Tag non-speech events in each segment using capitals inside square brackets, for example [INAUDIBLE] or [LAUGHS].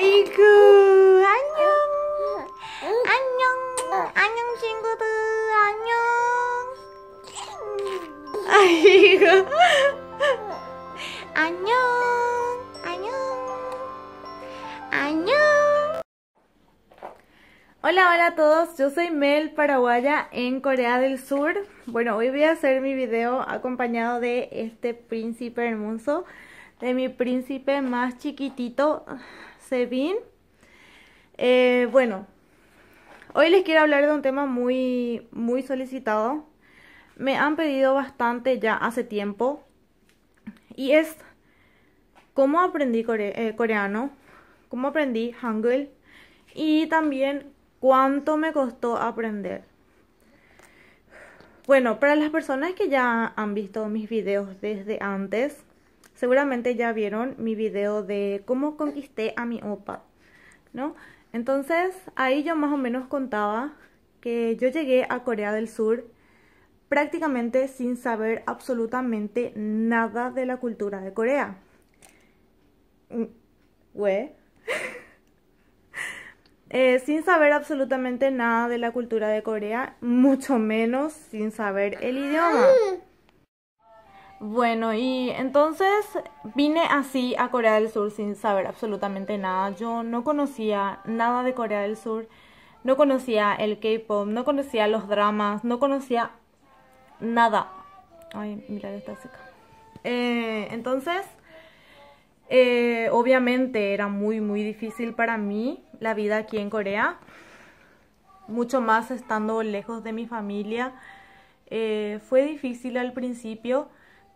¡Ay, 안녕 안녕 안녕 친구들 안녕 아이고 안녕 안녕 Hola, hola a todos, yo soy Mel Paraguaya en Corea del Sur. Bueno, hoy voy a hacer mi video acompañado de este príncipe hermoso, de mi príncipe más chiquitito. Sebin. Eh, bueno, hoy les quiero hablar de un tema muy, muy solicitado. Me han pedido bastante ya hace tiempo. Y es cómo aprendí eh, coreano, cómo aprendí Hangul y también cuánto me costó aprender. Bueno, para las personas que ya han visto mis videos desde antes, Seguramente ya vieron mi video de cómo conquisté a mi opa, ¿no? Entonces, ahí yo más o menos contaba que yo llegué a Corea del Sur prácticamente sin saber absolutamente nada de la cultura de Corea. Mm, [LAUGHS] eh, sin saber absolutamente nada de la cultura de Corea, mucho menos sin saber el ah. idioma. Bueno, y entonces vine así a Corea del Sur sin saber absolutamente nada. Yo no conocía nada de Corea del Sur, no conocía el K-pop, no conocía los dramas, no conocía nada. Ay, mira, está seca. Eh, entonces, eh, obviamente era muy, muy difícil para mí la vida aquí en Corea, mucho más estando lejos de mi familia. Eh, fue difícil al principio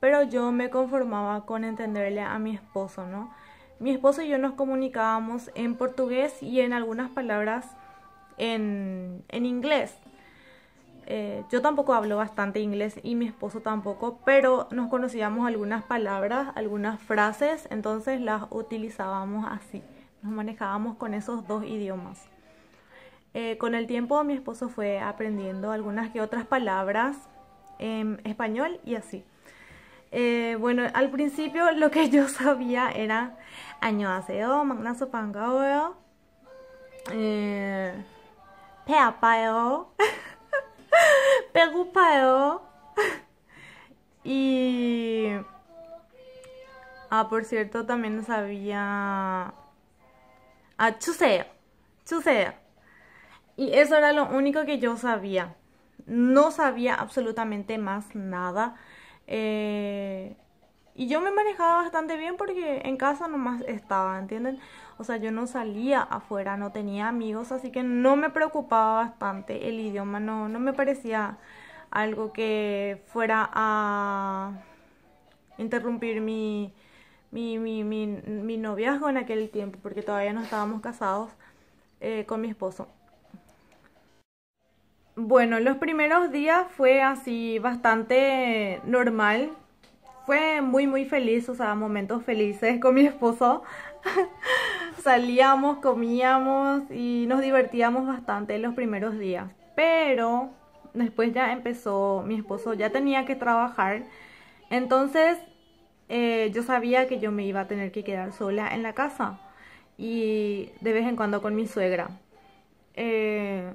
pero yo me conformaba con entenderle a mi esposo, ¿no? Mi esposo y yo nos comunicábamos en portugués y en algunas palabras en, inglés. Eh, yo tampoco hablo bastante inglés y mi esposo tampoco, pero nos conocíamos algunas palabras, algunas frases, entonces las utilizábamos así. Nos manejábamos con esos dos idiomas. Eh, con el tiempo mi esposo fue aprendiendo algunas que otras palabras en español y así. Eh, bueno, al principio lo que yo [LAUGHS] sabía era año aseo, magnaso eh, peapaeo, [LAUGHS] pegupaeo y... Ah, por cierto, también sabía... Ah, chuseo, chuseo. Y eso era lo único que yo sabía. No sabía absolutamente más nada. Eh, y yo me manejaba bastante bien porque en casa nomás estaba, ¿entienden? O sea, yo no salía afuera, no tenía amigos, así que no me preocupaba bastante el idioma, no, no me parecía algo que fuera a interrumpir mi, mi, noviazgo en aquel tiempo, porque todavía no estábamos casados eh, con mi esposo. Bueno, los primeros días fue así bastante normal. Fue muy muy feliz, o sea, momentos felices con mi esposo. [LAUGHS] Salíamos, comíamos y nos divertíamos bastante los primeros días. Pero después ya empezó, mi esposo ya tenía que trabajar. Entonces eh, yo sabía que yo me iba a tener que quedar sola en la casa. Y de vez en cuando con mi suegra. Eh,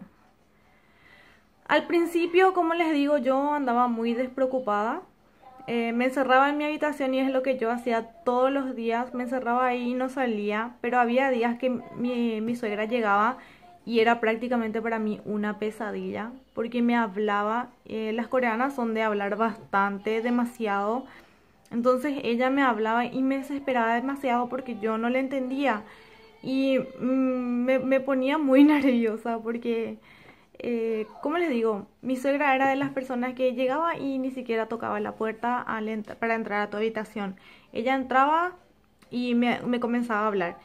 al principio, como les digo, yo andaba muy despreocupada. Eh, me encerraba en mi habitación y es lo que yo hacía todos los días. Me encerraba ahí y no salía. Pero había días que mi, suegra llegaba y era prácticamente para mí una pesadilla. Porque me hablaba. Eh, las coreanas son de hablar bastante, demasiado. Entonces ella me hablaba y me desesperaba demasiado porque yo no le entendía. Y mm, me ponía muy [LAUGHS] nerviosa porque eh, ¿cómo les digo? Mi suegra era de las personas que llegaba y ni siquiera tocaba la puerta para entrar a tu habitación. Ella entraba y me, comenzaba a hablar.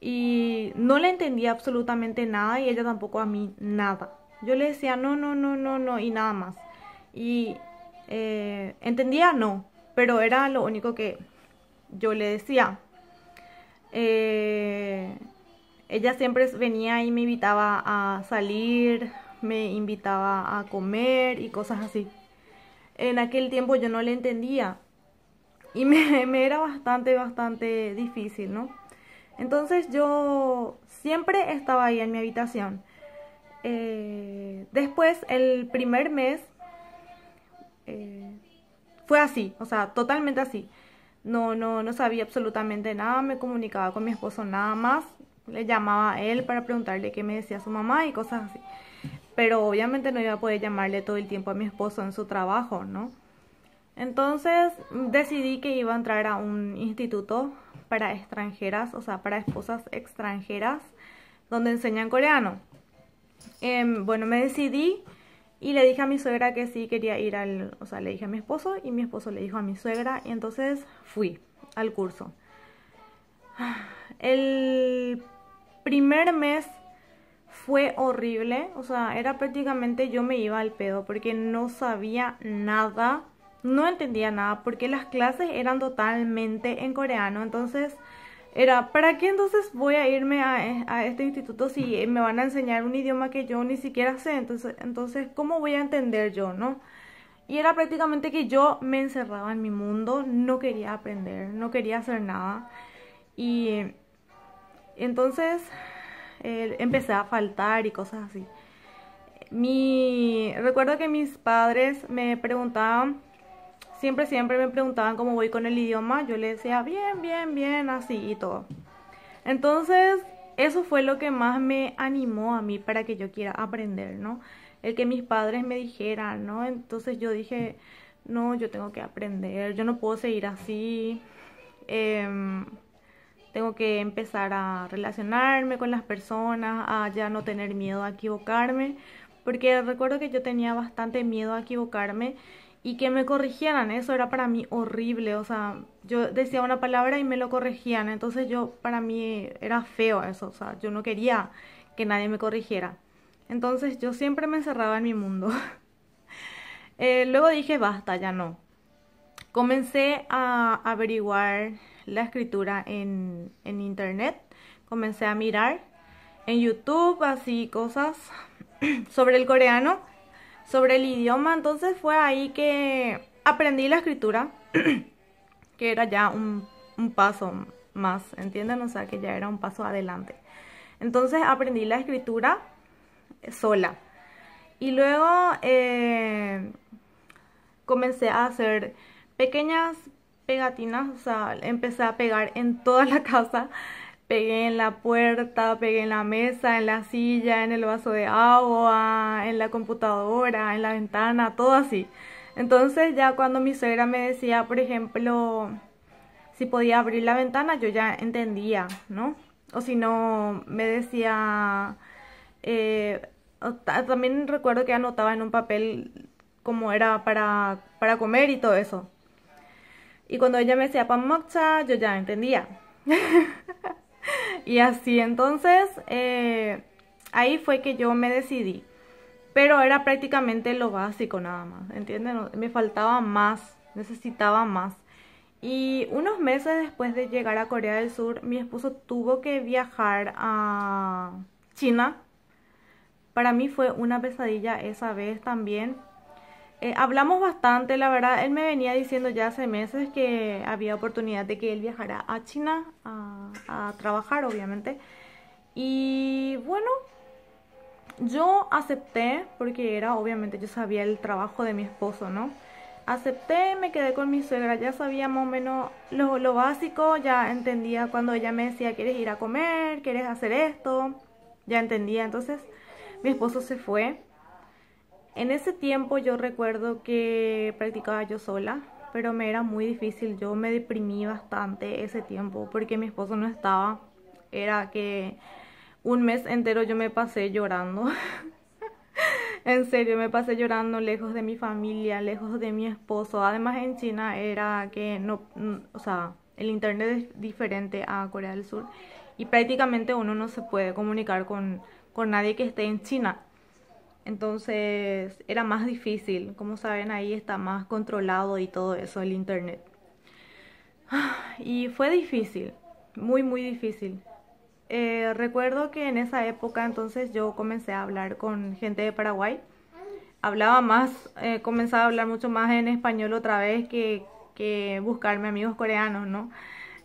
Y no le entendía absolutamente nada y ella tampoco a mí nada. Yo le decía no, no, no, no, no y nada más. Y eh, entendía no, pero era lo único que yo le decía. Eh, ella siempre venía y me invitaba a salir, me invitaba a comer y cosas así. En aquel tiempo yo no le entendía y me, [LAUGHS] era bastante, bastante difícil, ¿no? Entonces yo siempre estaba ahí en mi habitación. Eh, después, el primer mes, eh, fue así, o sea, totalmente así. No, no, no sabía absolutamente nada, me comunicaba con mi esposo nada más, le llamaba a él para preguntarle qué me decía su mamá y cosas así. Pero obviamente no iba a poder llamarle todo el tiempo a mi esposo en su trabajo, ¿no? Entonces decidí que iba a entrar a un instituto para extranjeras, o sea, para esposas extranjeras, donde enseñan coreano. Em, bueno, me decidí y le dije a mi suegra que sí quería ir al, o sea, le dije a mi esposo y mi esposo le dijo a mi suegra y entonces fui al curso. El primer mes fue horrible, o sea, era prácticamente yo me iba al pedo porque no sabía nada, no entendía nada, porque las clases eran totalmente en coreano, entonces era, ¿para qué entonces voy a irme a, este instituto si me van a enseñar un idioma que yo ni siquiera sé? Entonces, entonces, ¿cómo voy a entender yo, no? Y era prácticamente que yo me encerraba en mi mundo, no quería aprender, no quería hacer nada. Y entonces eh, empecé a faltar y cosas así. Mi, recuerdo que mis padres me preguntaban, siempre, siempre me preguntaban cómo voy con el idioma. Yo les decía, bien, bien, bien, así y todo. Entonces, eso fue lo que más me animó a mí para que yo quiera aprender, ¿no? El que mis padres me dijeran, ¿no? Entonces yo dije, no, yo tengo que aprender, yo no puedo seguir así. Eh, tengo que empezar a relacionarme con las personas, a ya no tener miedo a equivocarme, porque recuerdo que yo tenía bastante miedo a equivocarme y que me corrigieran, eso era para mí horrible, o sea, yo decía una palabra y me lo corregían, entonces yo para mí era feo eso, o sea, yo no quería que nadie me corrigiera. Entonces yo siempre me encerraba en mi mundo. [LAUGHS] Eh, luego dije, basta, ya no. Comencé a averiguar la escritura en, internet. Comencé a mirar en YouTube, así cosas [CLEARS THROAT] sobre el coreano, sobre el idioma. Entonces fue ahí que aprendí la escritura, [CLEARS THROAT] que era ya un, paso más, ¿entienden? O sea, que ya era un paso adelante. Entonces aprendí la escritura sola. Y luego eh, comencé a hacer pequeñas gatinas o sea, empecé a pegar en toda la casa. Pegué en la puerta, pegué en la mesa, en la silla, en el vaso de agua, en la computadora, en la ventana, todo así. Entonces ya cuando mi suegra me decía, por ejemplo, si podía abrir la ventana, yo ya entendía, ¿no? O si no, me decía, eh, también recuerdo que anotaba en un papel cómo era para, para comer y todo eso. Y cuando ella me decía pan mocha, yo ya entendía. [LAUGHS] y así entonces, eh, ahí fue que yo me decidí. Pero era prácticamente lo básico nada más, ¿entienden? Me faltaba más, necesitaba más. Y unos meses después de llegar a Corea del Sur, mi esposo tuvo que viajar a China. Para mí fue una pesadilla esa vez también, eh, hablamos bastante, la verdad, él me venía diciendo ya hace meses que había oportunidad de que él viajara a China a, trabajar, obviamente. Y bueno, yo acepté, porque era obviamente, yo sabía el trabajo de mi esposo, ¿no? Acepté, me quedé con mi suegra, ya sabía más o menos lo, lo básico, ya entendía cuando ella me decía, ¿quieres ir a comer? ¿Quieres hacer esto? Ya entendía, entonces mi esposo se fue en ese tiempo yo recuerdo que practicaba yo sola, pero me era muy difícil, yo me deprimí bastante ese tiempo porque mi esposo no estaba. Era que un mes entero yo me pasé llorando. [LAUGHS] en serio, me pasé llorando lejos de mi familia, lejos de mi esposo. Además en China era que no, o sea, el internet es diferente a Corea del Sur y prácticamente uno no se puede comunicar con, con nadie que esté en China. Entonces era más difícil. Como saben, ahí está más controlado y todo eso, el internet. [SIGHS] Y fue difícil, muy, muy difícil. Eh, recuerdo que en esa época entonces yo comencé a hablar con gente de Paraguay. Hablaba más, eh, comenzaba a hablar mucho más en español otra vez que, que buscarme amigos coreanos, ¿no?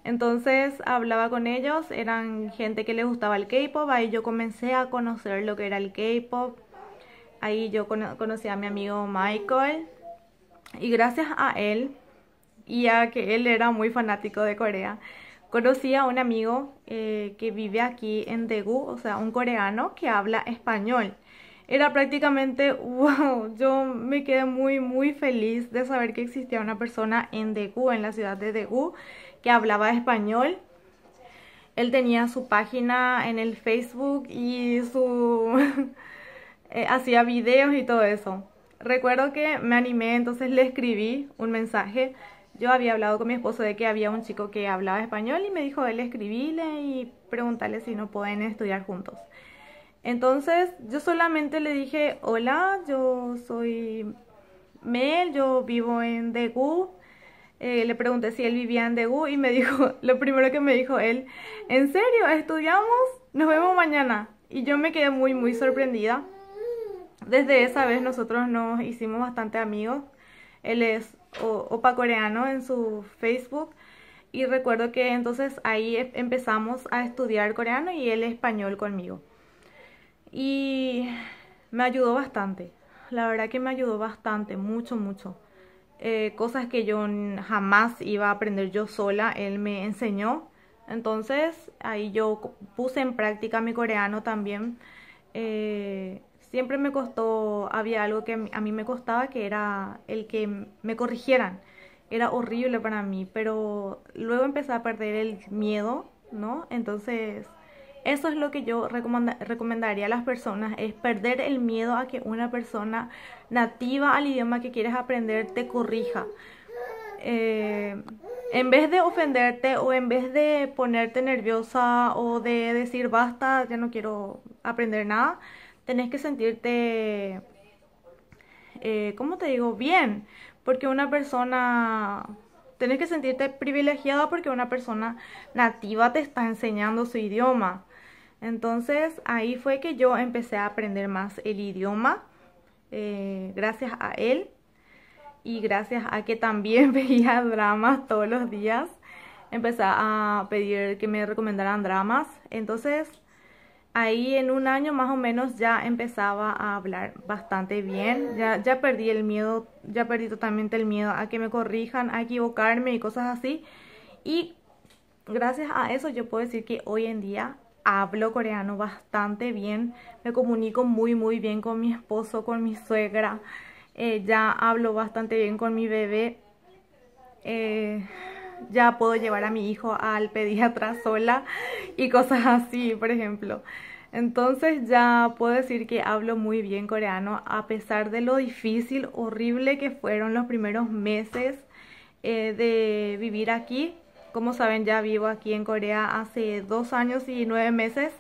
Entonces hablaba con ellos, eran gente que les gustaba el K-pop, ahí yo comencé a conocer lo que era el K-pop, Ahí yo conocí a mi amigo Michael y gracias a él y a que él era muy fanático de Corea, conocí a un amigo eh, que vive aquí en Daegu, o sea, un coreano que habla español. Era prácticamente, [LAUGHS] wow, yo me quedé muy, muy feliz de saber que existía una persona en Daegu, en la ciudad de Daegu, que hablaba español. Él tenía su página en el Facebook y su... [LAUGHS] Eh, hacía videos y todo eso. Recuerdo que me animé, entonces le escribí un mensaje. Yo había hablado con mi esposo de que había un chico que hablaba español y me dijo, él escribíle y preguntarle si no pueden estudiar juntos. Entonces yo solamente le dije, hola, yo soy Mel, yo vivo en degu eh, le pregunté si él vivía en Degu y me [LAUGHS] dijo, lo primero que me dijo él, ¿en serio? ¿Estudiamos? Nos vemos mañana. Y yo me quedé muy, muy sorprendida. Desde esa vez nosotros nos hicimos bastante amigos. Él es Opa Coreano en su Facebook. Y recuerdo que entonces ahí em, empezamos a estudiar coreano y él español conmigo. Y me ayudó bastante. La verdad que me ayudó bastante, mucho, mucho. Eh, cosas que yo jamás iba a aprender yo sola, él me enseñó. Entonces ahí yo puse en práctica mi coreano también. Eh, siempre me costó, había algo que a mí me costaba, que era el que me corrigieran. Era horrible para mí, pero luego empecé a perder el miedo, ¿no? Entonces, eso es lo que yo recomendaría a las personas, es perder el miedo a que una persona nativa al idioma que quieres aprender te corrija. Eh, en vez de ofenderte o en vez de ponerte nerviosa o de decir basta, ya no quiero aprender nada, tenés que sentirte, eh, ¿cómo te digo? Bien, porque una persona, tenés que sentirte privilegiada porque una persona nativa te está enseñando su idioma. Entonces ahí fue que yo empecé a aprender más el idioma, eh, gracias a él y gracias a que también [LAUGHS] veía dramas todos los días. Empecé a pedir que me recomendaran dramas. Entonces ahí en un año más o menos ya empezaba a hablar bastante bien. Ya, ya perdí el miedo, ya perdí totalmente el miedo a que me corrijan, a equivocarme y cosas así. Y gracias a eso yo puedo decir que hoy en día hablo coreano bastante bien, me comunico muy muy bien con mi esposo, con mi suegra, eh, ya hablo bastante bien con mi bebé. Eh, ya puedo llevar a mi hijo al pediatra sola y cosas así, por ejemplo. Entonces ya puedo decir que hablo muy bien coreano a pesar de lo difícil, horrible que fueron los primeros meses eh, de vivir aquí. Como saben, ya vivo aquí en Corea hace dos años y nueve meses.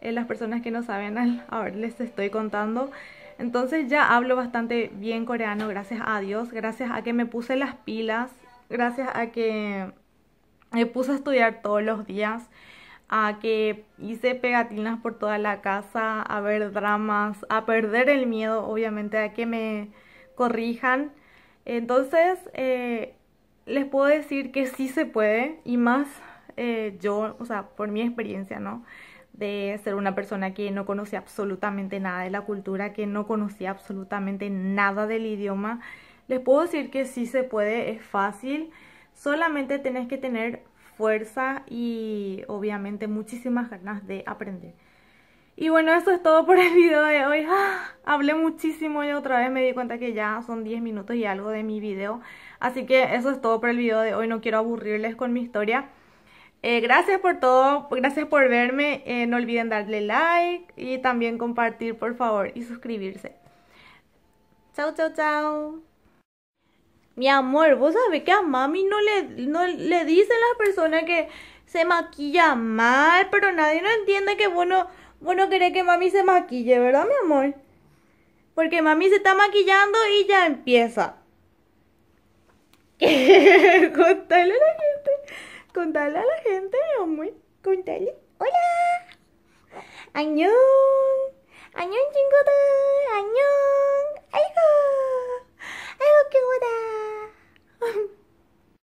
Eh, las personas que no saben, a ver, les estoy contando. Entonces ya hablo bastante bien coreano, gracias a Dios, gracias a que me puse las pilas gracias a que me puse a estudiar todos los días, a que hice pegatinas por toda la casa, a ver dramas, a perder el miedo, obviamente, a que me corrijan. Entonces, eh, les puedo decir que sí se puede, y más eh, yo, o sea, por mi experiencia, ¿no? de ser una persona que no conocía absolutamente nada de la cultura, que no conocía absolutamente nada del idioma les puedo decir que sí se puede, es fácil. Solamente tenés que tener fuerza y obviamente muchísimas ganas de aprender. Y bueno, eso es todo por el video de hoy. Ah, hablé muchísimo y otra vez me di cuenta que ya son 10 minutos y algo de mi video. Así que eso es todo por el video de hoy. No quiero aburrirles con mi historia. Eh, gracias por todo, gracias por verme. Eh, no olviden darle like y también compartir, por favor, y suscribirse. Chao, chao, chao. Mi amor, vos sabés que a mami no le, no le dicen las personas que se maquilla mal, pero nadie no entiende que bueno, bueno querés que mami se maquille, ¿verdad, mi amor? Porque mami se está maquillando y ya empieza. [LAUGHS] contale a la gente, contale a la gente, mi amor, contale. ¡Hola! ¡Añón! ¡Añón, chingote! ¡Añón! ¡Ay! よ、今日だ